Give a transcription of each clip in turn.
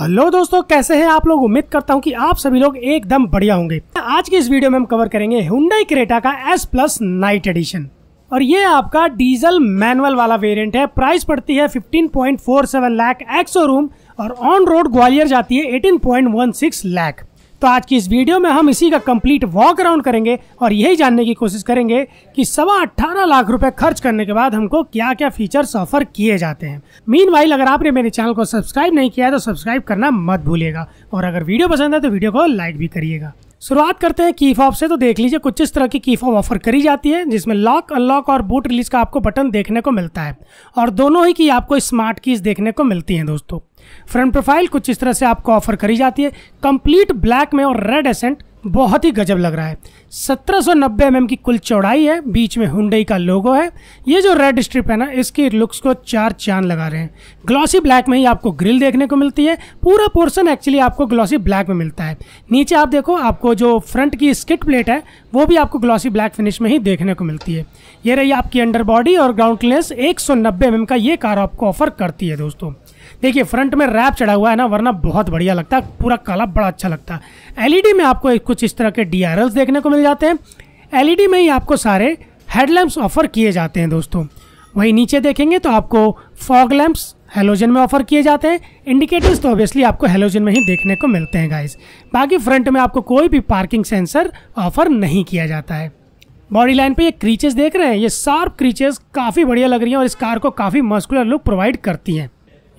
hello दोस्तों कैसे हैं आप लोग उम्मीद करता हूं कि आप सभी लोग एकदम बढ़िया होंगे आज की इस वीडियो में हम कवर करेंगे हुंडई क्रेटा का एस प्लस नाइट एडिशन और ये आपका डीजल मैनुअल वाला वेरिएंट है प्राइस पड़ती है 15.47 लाख एक्सो रूम और ऑन रोड ग्वालियर जाती है 18.16 लाख तो आज की इस वीडियो में हम इसी का कंप्लीट वॉक अराउंड करेंगे और यही जानने की कोशिश करेंगे कि सवा अट्ठारह लाख रुपए खर्च करने के बाद हमको क्या क्या फीचर्स ऑफर किए जाते हैं मीन वाइल अगर आपने मेरे चैनल को सब्सक्राइब नहीं किया है तो सब्सक्राइब करना मत भूलिएगा और अगर वीडियो पसंद है तो वीडियो को लाइक भी करिएगा शुरुआत करते हैं की फॉप से तो देख लीजिए कुछ इस तरह की की फॉप ऑफर करी जाती है जिसमें लॉक अनलॉक और बूट रिलीज का आपको बटन देखने को मिलता है और दोनों ही की आपको स्मार्ट कीज देखने को मिलती हैं दोस्तों फ्रंट प्रोफाइल कुछ इस तरह से आपको ऑफर करी जाती है कंप्लीट ब्लैक में और रेड एसेंट बहुत ही गजब लग रहा है 1790 mm की कुल चौड़ाई है बीच में हुडई का लोगो है ये जो रेड स्ट्रिप है ना इसकी लुक्स को चार चांद लगा रहे हैं ग्लॉसी ब्लैक में ही आपको ग्रिल देखने को मिलती है पूरा पोर्शन एक्चुअली आपको ग्लॉसी ब्लैक में मिलता है नीचे आप देखो आपको जो फ्रंट की स्किट प्लेट है वो भी आपको ग्लॉसी ब्लैक फिनिश में ही देखने को मिलती है ये रही आपकी अंडर बॉडी और ग्राउंड क्लियरेंस एक सौ mm का ये कार आपको ऑफर करती है दोस्तों देखिए फ्रंट में रैप चढ़ा हुआ है ना वरना बहुत बढ़िया लगता है पूरा कला बड़ा अच्छा लगता है एलईडी में आपको कुछ इस तरह के डी देखने को मिल जाते हैं एलईडी में ही आपको सारे हेडलैम्प्स ऑफर किए जाते हैं दोस्तों वहीं नीचे देखेंगे तो आपको फॉग लैम्प्स हेलोजन में ऑफर किए जाते हैं इंडिकेटर्स तो ऑब्वियसली आपको हेलोजन में ही देखने को मिलते हैं गाइस बाकी फ्रंट में आपको कोई भी पार्किंग सेंसर ऑफर नहीं किया जाता है बॉडी लाइन पे ये क्रीचेस देख रहे हैं ये शार्प क्रीचेस काफ़ी बढ़िया लग रही हैं और इस कार को काफ़ी मस्कुलर लुक प्रोवाइड करती हैं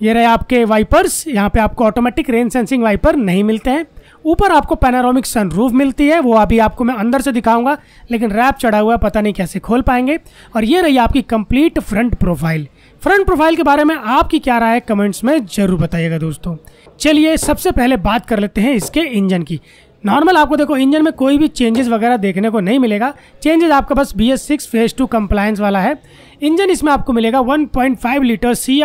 ये रहे आपके वाइपर्स यहाँ पे आपको ऑटोमेटिक रेन सेंसिंग वाइपर नहीं मिलते हैं ऊपर आपको पैनारोमिक सनरूफ मिलती है वो अभी आपको मैं अंदर से दिखाऊंगा लेकिन रैप चढ़ा हुआ है पता नहीं कैसे खोल पाएंगे और ये रही आपकी complete front profile front profile के बारे में आपकी क्या राय है कमेंट्स में ज़रूर बताइएगा दोस्तों चलिए सबसे पहले बात कर लेते हैं इसके इंजन की नॉर्मल आपको देखो इंजन में कोई भी चेंजेस वगैरह देखने को नहीं मिलेगा चेंजेस आपका बस B S six phase two compliance वाला है इंजन इसमें आपको मिलेगा 1.5 litre C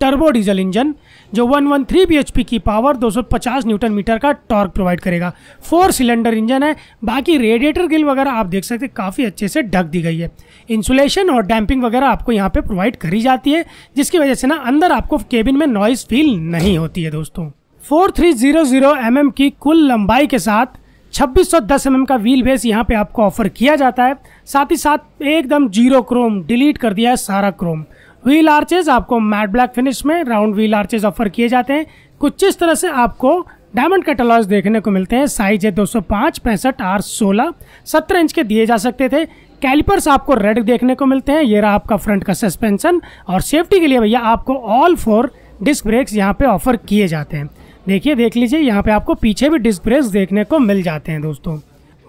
turbo diesel engine जो 113 पी की पावर 250 न्यूटन मीटर का टॉर्क प्रोवाइड करेगा फोर सिलेंडर इंजन है बाकी रेडिएटर गिल वगैरह आप देख सकते हैं काफ़ी अच्छे से ढक दी गई है इंसुलेशन और डैम्पिंग वगैरह आपको यहाँ पे प्रोवाइड करी जाती है जिसकी वजह से ना अंदर आपको केबिन में नॉइस फील नहीं होती है दोस्तों फोर एम mm की कुल लंबाई के साथ छब्बीस सौ दस एम का व्हील बेस यहाँ पे आपको ऑफर किया जाता है साथ ही साथ एकदम जीरो क्रोम डिलीट कर दिया है सारा क्रोम व्हील आर्चेज आपको मैट ब्लैक फिनिश में राउंड व्हील आर्चेज ऑफर किए जाते हैं कुछ इस तरह से आपको डायमंड कैटलॉग देखने को मिलते हैं साइज है दो सौ पाँच पैंसठ आर सोलह सत्तर इंच के दिए जा सकते थे कैलिपर्स आपको रेड देखने को मिलते हैं ये रहा आपका फ्रंट का सस्पेंशन और सेफ्टी के लिए भैया आपको ऑल फोर डिस्क ब्रेक्स यहाँ पे ऑफर किए जाते हैं देखिए देख लीजिए यहाँ पे आपको पीछे भी डिस्प्रेस देखने को मिल जाते हैं दोस्तों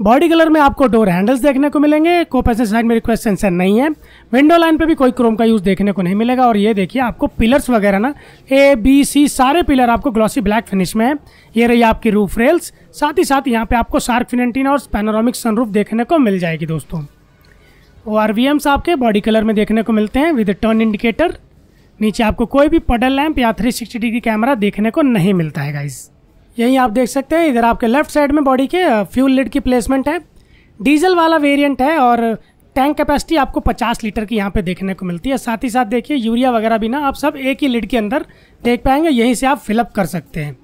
बॉडी कलर में आपको डोर हैंडल्स देखने को मिलेंगे को पैसेंजर साइड में रिक्वेस्ट सेंसर नहीं है विंडो लाइन पे भी कोई क्रोम का यूज़ देखने को नहीं मिलेगा और ये देखिए आपको पिलर्स वगैरह ना ए बी सी सारे पिलर आपको ग्लॉसी ब्लैक फिनिश में है ये रही आपकी रूफ रेल्स साथ ही साथ यहाँ पे आपको शार्क फिनटीन और पैनोरामिक सनरूफ देखने को मिल जाएगी दोस्तों ओ आर वी आपके बॉडी कलर में देखने को मिलते हैं विद टर्न इंडिकेटर नीचे आपको कोई भी पडल लैंप या 360 डिग्री कैमरा देखने को नहीं मिलता है गाइज यहीं आप देख सकते हैं इधर आपके लेफ्ट साइड में बॉडी के फ्यूल uh, लिड की प्लेसमेंट है डीजल वाला वेरिएंट है और टैंक कैपेसिटी आपको 50 लीटर की यहाँ पे देखने को मिलती है साथ ही साथ देखिए यूरिया वगैरह भी ना आप सब एक ही लिड के अंदर देख पाएंगे यहीं से आप फिलअप कर सकते हैं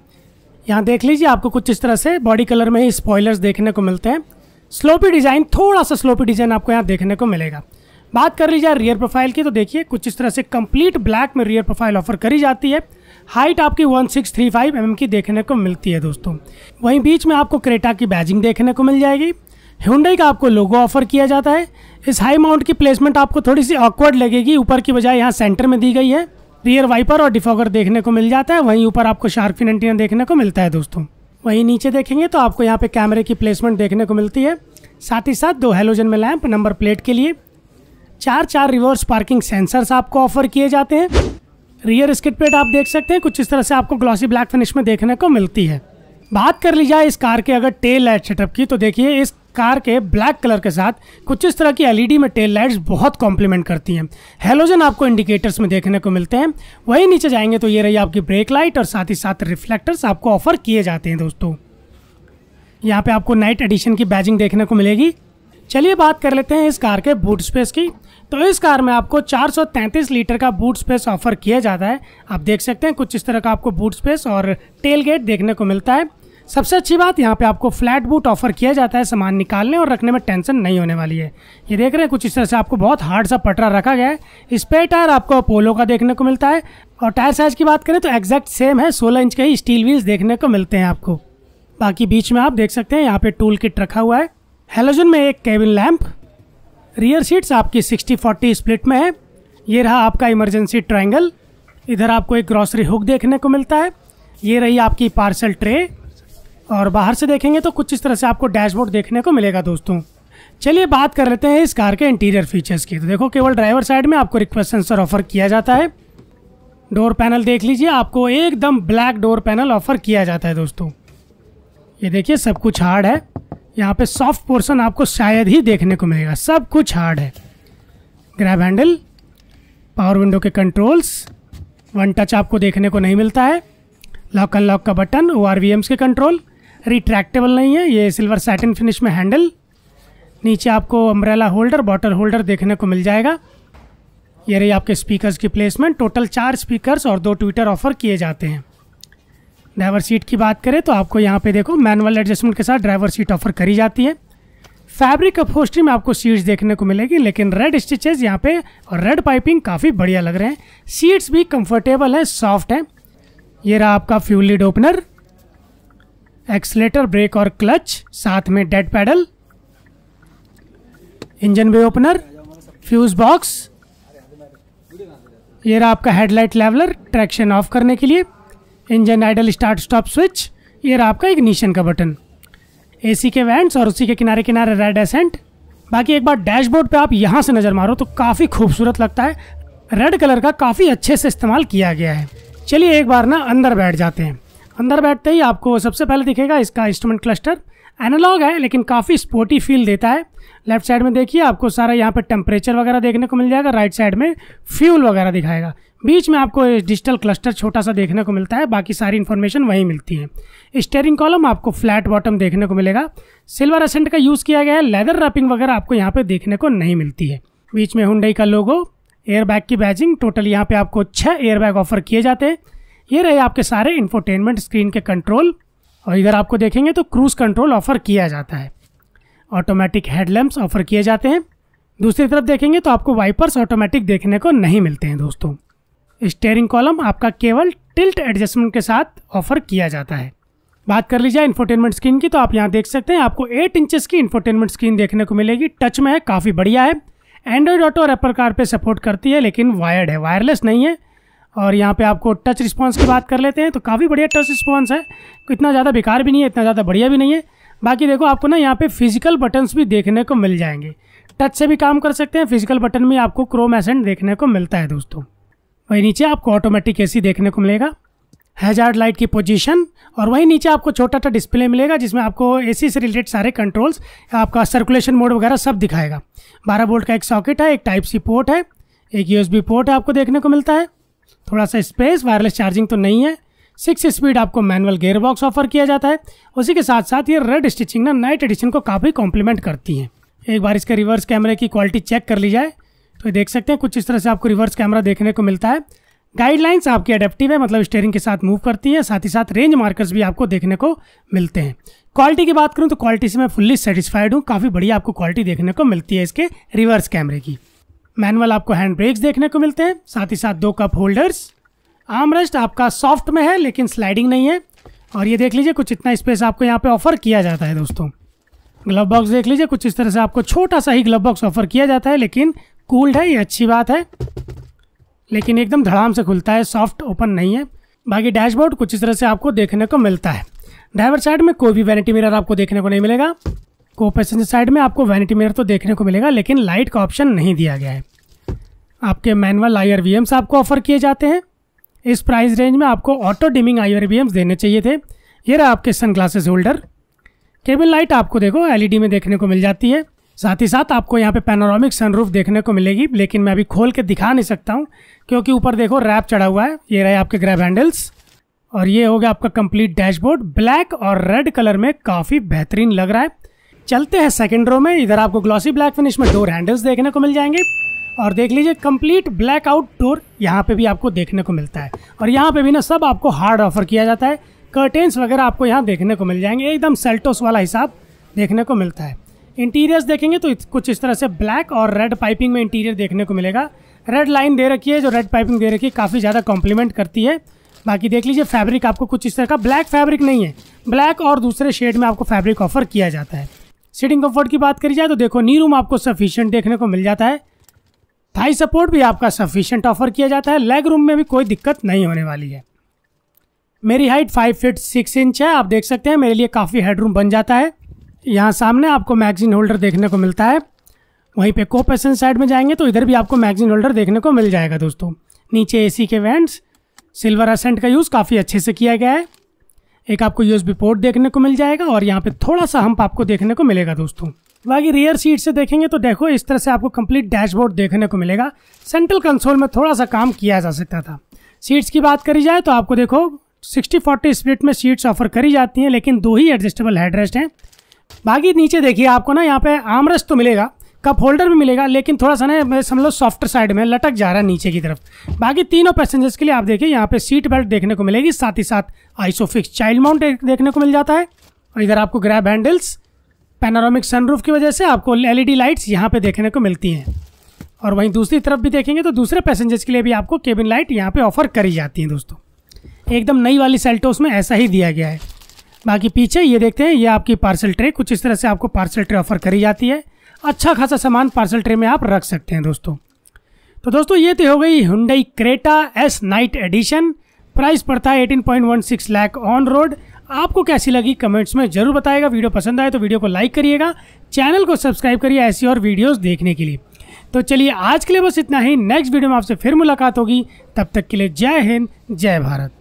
यहाँ देख लीजिए आपको कुछ इस तरह से बॉडी कलर में ही स्पॉयलर्स देखने को मिलते हैं स्लोपी डिज़ाइन थोड़ा सा स्लोपी डिज़ाइन आपको यहाँ देखने को मिलेगा बात कर ली जाए रियर प्रोफाइल की तो देखिए कुछ इस तरह से कंप्लीट ब्लैक में रियर प्रोफाइल ऑफर करी जाती है हाइट आपकी 1635 सिक्स mm की देखने को मिलती है दोस्तों वहीं बीच में आपको क्रेटा की बैजिंग देखने को मिल जाएगी हिंडई का आपको लोगो ऑफर किया जाता है इस हाई माउंट की प्लेसमेंट आपको थोड़ी सी ऑकवर्ड लगेगी ऊपर की बजाय यहाँ सेंटर में दी गई है रियर वाइपर और डिफॉगर देखने को मिल जाता है वहीं ऊपर आपको शार्फिन एंटीना देखने को मिलता है दोस्तों वहीं नीचे देखेंगे तो आपको यहाँ पे कैमरे की प्लेसमेंट देखने को मिलती है साथ ही साथ दो हेलोजन में लैंप नंबर प्लेट के लिए चार चार रिवर्स पार्किंग सेंसर्स आपको ऑफर किए जाते हैं रियर स्किट पेट आप देख सकते हैं कुछ इस तरह से आपको ग्लॉसी ब्लैक फिनिश में देखने को मिलती है बात कर ली जाए इस कार के अगर टेल लाइट सेटअप की तो देखिए इस कार के ब्लैक कलर के साथ कुछ इस तरह की एलईडी में टेल लाइट्स बहुत कॉम्प्लीमेंट करती हैं हेलोजन आपको इंडिकेटर्स में देखने को मिलते हैं वहीं नीचे जाएंगे तो ये रही आपकी ब्रेक लाइट और साथ ही साथ रिफ्लेक्टर्स आपको ऑफर किए जाते हैं दोस्तों यहाँ पे आपको नाइट एडिशन की बैजिंग देखने को मिलेगी चलिए बात कर लेते हैं इस कार के बूट स्पेस की तो इस कार में आपको 433 लीटर का बूट स्पेस ऑफर किया जाता है आप देख सकते हैं कुछ इस तरह का आपको बूट स्पेस और टेल गेट देखने को मिलता है सबसे अच्छी बात यहाँ पे आपको फ्लैट बूट ऑफर किया जाता है सामान निकालने और रखने में टेंशन नहीं होने वाली है ये देख रहे हैं कुछ इस तरह से आपको बहुत हार्ड सा पटरा रखा गया है स्पेयर टायर आपको अपोलो का देखने को मिलता है और टायर साइज की बात करें तो एग्जैक्ट सेम है सोलह इंच के ही स्टील व्हील्स देखने को मिलते हैं आपको बाकी बीच में आप देख सकते हैं यहाँ पे टूल किट रखा हुआ है हेलोजन में एक केबिन लैंप रियर सीट्स आपकी 60-40 स्प्लिट में है ये रहा आपका इमरजेंसी ट्रायंगल इधर आपको एक ग्रॉसरी हुक देखने को मिलता है ये रही आपकी पार्सल ट्रे और बाहर से देखेंगे तो कुछ इस तरह से आपको डैशबोर्ड देखने को मिलेगा दोस्तों चलिए बात कर लेते हैं इस कार के इंटीरियर फीचर्स की तो देखो केवल ड्राइवर साइड में आपको रिक्वेस्ट सेंसर ऑफर किया जाता है डोर पैनल देख लीजिए आपको एकदम ब्लैक डोर पैनल ऑफर किया जाता है दोस्तों ये देखिए सब कुछ हार्ड है यहाँ पे सॉफ्ट पोर्शन आपको शायद ही देखने को मिलेगा सब कुछ हार्ड है ग्रैब हैंडल पावर विंडो के कंट्रोल्स वन टच आपको देखने को नहीं मिलता है लॉक अनलॉक का बटन ओ आर के कंट्रोल रिट्रैक्टेबल नहीं है ये सिल्वर सैटिन फिनिश में हैंडल नीचे आपको अम्ब्रेला होल्डर बॉटल होल्डर देखने को मिल जाएगा ये रही आपके स्पीकर्स की प्लेसमेंट टोटल चार स्पीकर्स और दो ट्विटर ऑफर किए जाते हैं ड्राइवर सीट की बात करें तो आपको यहाँ पे देखो मैनुअल एडजस्टमेंट के साथ ड्राइवर सीट ऑफर करी जाती है फैब्रिक अपहोस्ट्री में आपको सीट्स देखने को मिलेगी लेकिन रेड स्टिचेज यहाँ पे और रेड पाइपिंग काफ़ी बढ़िया लग रहे हैं सीट्स भी कंफर्टेबल है सॉफ्ट है ये रहा आपका fuel lid opener accelerator brake और क्लच साथ में dead pedal engine bay opener fuse box ये रहा आपका हेडलाइट लेवलर ट्रैक्शन ऑफ करने के लिए engine idle start stop switch ये रहा आपका इग्निशन का बटन एसी के वैंड्स और उसी के किनारे किनारे रेड एसेंट बाकी एक बार डैशबोर्ड पे आप यहाँ से नज़र मारो तो काफ़ी खूबसूरत लगता है रेड कलर का काफ़ी अच्छे से इस्तेमाल किया गया है चलिए एक बार ना अंदर बैठ जाते हैं अंदर बैठते ही आपको सबसे पहले दिखेगा इसका इंस्ट्रूमेंट क्लस्टर एनालॉग है लेकिन काफ़ी स्पोर्टी फील देता है लेफ्ट साइड में देखिए आपको सारा यहाँ पर टेम्परेचर वगैरह देखने को मिल जाएगा राइट साइड में फ्यूल वगैरह दिखाएगा बीच में आपको डिजिटल क्लस्टर छोटा सा देखने को मिलता है बाकी सारी इन्फॉर्मेशन वहीं मिलती है स्टेयरिंग कॉलम आपको फ्लैट बॉटम देखने को मिलेगा सिल्वर असेंट का यूज़ किया गया है लेदर रैपिंग वगैरह आपको यहाँ पर देखने को नहीं मिलती है बीच में हुडई का लोगो एयरबैग की बैजिंग टोटल यहाँ पर आपको छः एयरबैग ऑफर किए जाते हैं ये रहे आपके सारे इन्फोटेनमेंट स्क्रीन के कंट्रोल और इधर आपको देखेंगे तो क्रूज़ कंट्रोल ऑफ़र किया जाता है ऑटोमेटिक हेडलैम्प्स ऑफ़र किए जाते हैं दूसरी तरफ देखेंगे तो आपको वाइपर्स ऑटोमेटिक देखने को नहीं मिलते हैं दोस्तों स्टेयरिंग कॉलम आपका केवल टिल्ट एडजस्टमेंट के साथ ऑफ़र किया जाता है बात कर ली जाए इन्फोटेनमेंट स्क्रीन की तो आप यहाँ देख सकते हैं आपको एट इंचेस की इन्फोटेनमेंट स्क्रीन देखने को मिलेगी टच में है काफ़ी बढ़िया है एंड्रॉयड ऑटो और एप्पल कार पे सपोर्ट करती है लेकिन वायर्ड है वायरलेस नहीं है और यहाँ पे आपको टच रिस्पांस की बात कर लेते हैं तो काफ़ी बढ़िया टच रिस्पांस है इतना ज़्यादा बेकार भी नहीं है इतना ज़्यादा बढ़िया भी नहीं है बाकी देखो आपको ना यहाँ पे फिजिकल बटन्स भी देखने को मिल जाएंगे टच से भी काम कर सकते हैं फिजिकल बटन में आपको क्रोम एसेंट देखने को मिलता है दोस्तों वहीं नीचे आपको ऑटोमेटिक ए देखने को मिलेगा हैजार्ड लाइट की पोजीशन और वहीं नीचे आपको छोटा सा डिस्प्ले मिलेगा जिसमें आपको एसी से रिलेटेड सारे कंट्रोल्स आपका सर्कुलेशन मोड वगैरह सब दिखाएगा 12 वोल्ट का एक सॉकेट है एक टाइप सी पोर्ट है एक यूएसबी पोर्ट है आपको देखने को मिलता है थोड़ा सा स्पेस वायरलेस चार्जिंग तो नहीं है सिक्स स्पीड आपको मैनुअल गेयर बॉक्स ऑफर किया जाता है उसी के साथ साथ ये रेड स्टिचिंग ना नाइट एडिशन को काफ़ी कॉम्प्लीमेंट करती है एक बार इसके रिवर्स कैमरे की क्वालिटी चेक कर ली जाए तो देख सकते हैं कुछ इस तरह से आपको रिवर्स कैमरा देखने को मिलता है गाइडलाइंस आपकी अडेप्टिव है मतलब स्टेयरिंग के साथ मूव करती है साथ ही साथ रेंज मार्कर्स भी आपको देखने को मिलते हैं क्वालिटी की बात करूँ तो क्वालिटी से मैं फुल्ली सेटिस्फाइड हूँ काफ़ी बढ़िया आपको क्वालिटी देखने को मिलती है इसके रिवर्स कैमरे की मैनुअल आपको हैंड ब्रेक्स देखने को मिलते हैं साथ ही साथ दो कप होल्डर्स आर्म रेस्ट आपका सॉफ्ट में है लेकिन स्लाइडिंग नहीं है और ये देख लीजिए कुछ इतना स्पेस आपको यहाँ पे ऑफर किया जाता है दोस्तों ग्लव बॉक्स देख लीजिए कुछ इस तरह से आपको छोटा सा ही ग्लव बॉक्स ऑफर किया जाता है लेकिन कूल्ड है ये अच्छी बात है लेकिन एकदम धड़ाम से खुलता है सॉफ्ट ओपन नहीं है बाकी डैशबोर्ड कुछ इस तरह से आपको देखने को मिलता है ड्राइवर साइड में कोई भी वैनिटी मिरर आपको देखने को नहीं मिलेगा को पैसेंजर साइड में आपको वैनिटी मिरर तो देखने को मिलेगा लेकिन लाइट का ऑप्शन नहीं दिया गया है आपके manual I R V Ms आपको ऑफर किए जाते हैं इस प्राइस रेंज में आपको auto dimming I R V Ms देने चाहिए थे ये रहा आपके sun glasses holder cable light आपको देखो एलईडी में देखने को मिल जाती है साथ ही साथ आपको यहाँ पे पैनोरामिक सनरूफ देखने को मिलेगी लेकिन मैं अभी खोल के दिखा नहीं सकता हूँ क्योंकि ऊपर देखो रैप चढ़ा हुआ है ये रहे आपके ग्रैब हैंडल्स और ये हो गया आपका कंप्लीट डैशबोर्ड ब्लैक और रेड कलर में काफ़ी बेहतरीन लग रहा है चलते हैं सेकेंड रो में इधर आपको ग्लॉसी ब्लैक फिनिश में डोर हैंडल्स देखने को मिल जाएंगे और देख लीजिए कंप्लीट ब्लैक आउट डोर यहाँ पे भी आपको देखने को मिलता है और यहाँ पे भी ना सब आपको हार्ड ऑफर किया जाता है कर्टेंस वगैरह आपको यहाँ देखने को मिल जाएंगे एकदम सेल्टोस वाला हिसाब देखने को मिलता है इंटीरियर्स देखेंगे तो कुछ इस तरह से ब्लैक और रेड पाइपिंग में इंटीरियर देखने को मिलेगा रेड लाइन दे रखी है जो रेड पाइपिंग दे रखी है काफ़ी ज़्यादा कॉम्प्लीमेंट करती है बाकी देख लीजिए फैब्रिक आपको कुछ इस तरह का ब्लैक फैब्रिक नहीं है ब्लैक और दूसरे शेड में आपको फैब्रिक ऑफर किया जाता है सीटिंग कम्फर्ट की बात करी जाए तो देखो नी रूम आपको सफिशियंट देखने को मिल जाता है थाई सपोर्ट भी आपका सफिशियंट ऑफर किया जाता है लेग रूम में भी कोई दिक्कत नहीं होने वाली है मेरी height five feet six inch है आप देख सकते हैं मेरे लिए काफ़ी हेडरूम बन जाता है यहाँ सामने आपको मैगजीन होल्डर देखने को मिलता है वहीं पर को साइड में जाएंगे तो इधर भी आपको मैगजीन होल्डर देखने को मिल जाएगा दोस्तों नीचे A C vents silver accent का यूज़ काफ़ी अच्छे से किया गया है एक आपको यूएसबी पोर्ट देखने को मिल जाएगा और यहाँ पे थोड़ा सा हम्प आपको देखने को मिलेगा दोस्तों बाकी रियर सीट से देखेंगे तो देखो इस तरह से आपको कंप्लीट डैशबोर्ड देखने को मिलेगा सेंट्रल कंसोल में थोड़ा सा काम किया जा सकता था सीट्स की बात करी जाए तो आपको देखो सिक्सटी फोर्टी स्प्लिट में सीट्स ऑफर करी जाती हैं लेकिन दो ही एडजस्टेबल हेडरेस्ट हैं बाकी नीचे देखिए आपको ना यहाँ पे आमरस तो मिलेगा का फोल्डर भी मिलेगा लेकिन थोड़ा सा ना समझ लो सॉफ्ट साइड में लटक जा रहा है नीचे की तरफ बाकी तीनों पैसेंजर्स के लिए आप देखिए यहाँ पे सीट बेल्ट देखने को मिलेगी साथ ही साथ आइसोफिक्स चाइल्ड माउंट देखने को मिल जाता है और इधर आपको ग्रैब हैंडल्स पैनारोमिक सनरूफ की वजह से आपको एल लाइट्स यहाँ पर देखने को मिलती हैं और वहीं दूसरी तरफ भी देखेंगे तो दूसरे पैसेंजर्स के लिए भी आपको केबिन लाइट यहाँ पर ऑफर करी जाती हैं दोस्तों एकदम नई वाली सेल्टोस में ऐसा ही दिया गया है बाकी पीछे ये देखते हैं ये आपकी पार्सल ट्रे कुछ इस तरह से आपको पार्सल ट्रे ऑफर करी जाती है अच्छा खासा सामान पार्सल ट्रे में आप रख सकते हैं दोस्तों तो दोस्तों ये तो हो गई Hyundai Creta S night edition price पड़ता है eighteen point one six lakh on road आपको कैसी लगी कमेंट्स में जरूर बताएगा वीडियो पसंद आए तो वीडियो को लाइक करिएगा चैनल को सब्सक्राइब करिए ऐसी और वीडियोस देखने के लिए तो चलिए आज के लिए बस इतना ही नेक्स्ट वीडियो में आपसे फिर मुलाकात होगी तब तक के लिए जय हिंद जय भारत